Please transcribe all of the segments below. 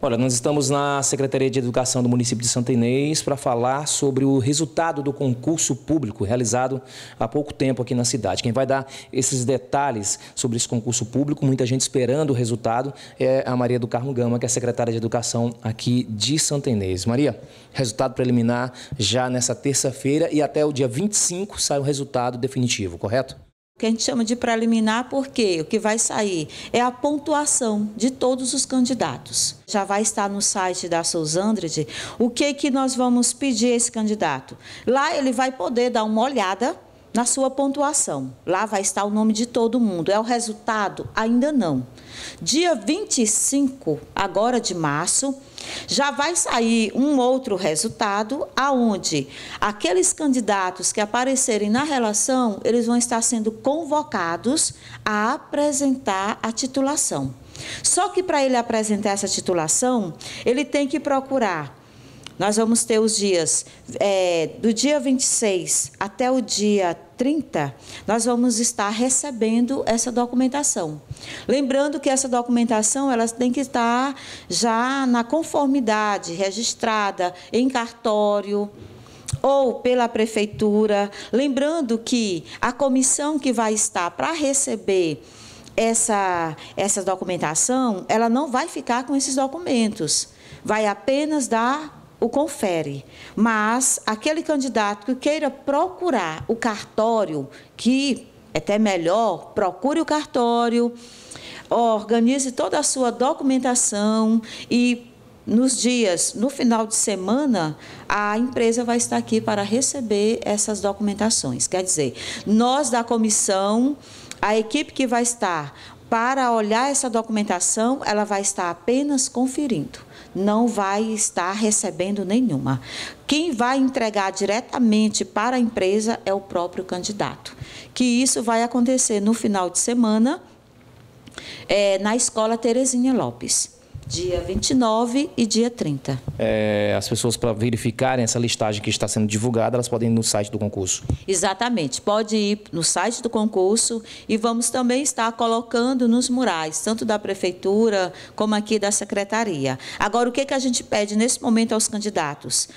Olha, nós estamos na Secretaria de Educação do município de Santa Inês para falar sobre o resultado do concurso público realizado há pouco tempo aqui na cidade. Quem vai dar esses detalhes sobre esse concurso público, muita gente esperando o resultado, é a Maria do Carmo Gama, que é secretária de Educação aqui de Santa Inês. Maria, resultado preliminar já nessa terça-feira e até o dia 25 sai o resultado definitivo, correto? que a gente chama de preliminar, porque o que vai sair é a pontuação de todos os candidatos. Já vai estar no site da Sousandred o que, que nós vamos pedir a esse candidato. Lá ele vai poder dar uma olhada na sua pontuação. Lá vai estar o nome de todo mundo. É o resultado? Ainda não. Dia 25, agora de março, já vai sair um outro resultado aonde aqueles candidatos que aparecerem na relação, eles vão estar sendo convocados a apresentar a titulação. Só que para ele apresentar essa titulação, ele tem que procurar nós vamos ter os dias é, do dia 26 até o dia 30, nós vamos estar recebendo essa documentação. Lembrando que essa documentação ela tem que estar já na conformidade, registrada em cartório ou pela prefeitura. Lembrando que a comissão que vai estar para receber essa, essa documentação, ela não vai ficar com esses documentos, vai apenas dar o confere, mas aquele candidato que queira procurar o cartório, que é até melhor, procure o cartório, organize toda a sua documentação e nos dias, no final de semana, a empresa vai estar aqui para receber essas documentações. Quer dizer, nós da comissão, a equipe que vai estar para olhar essa documentação, ela vai estar apenas conferindo, não vai estar recebendo nenhuma. Quem vai entregar diretamente para a empresa é o próprio candidato. Que isso vai acontecer no final de semana é, na escola Terezinha Lopes dia 29 e dia 30. É, as pessoas, para verificarem essa listagem que está sendo divulgada, elas podem ir no site do concurso. Exatamente, pode ir no site do concurso e vamos também estar colocando nos murais, tanto da prefeitura como aqui da secretaria. Agora, o que, que a gente pede nesse momento aos candidatos?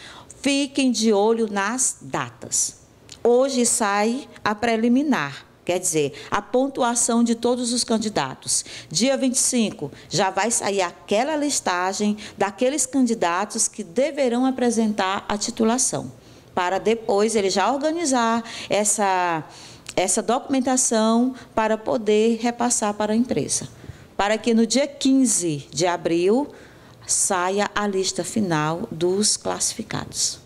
Fiquem de olho nas datas. Hoje sai a preliminar quer dizer, a pontuação de todos os candidatos. Dia 25 já vai sair aquela listagem daqueles candidatos que deverão apresentar a titulação, para depois ele já organizar essa, essa documentação para poder repassar para a empresa. Para que no dia 15 de abril saia a lista final dos classificados.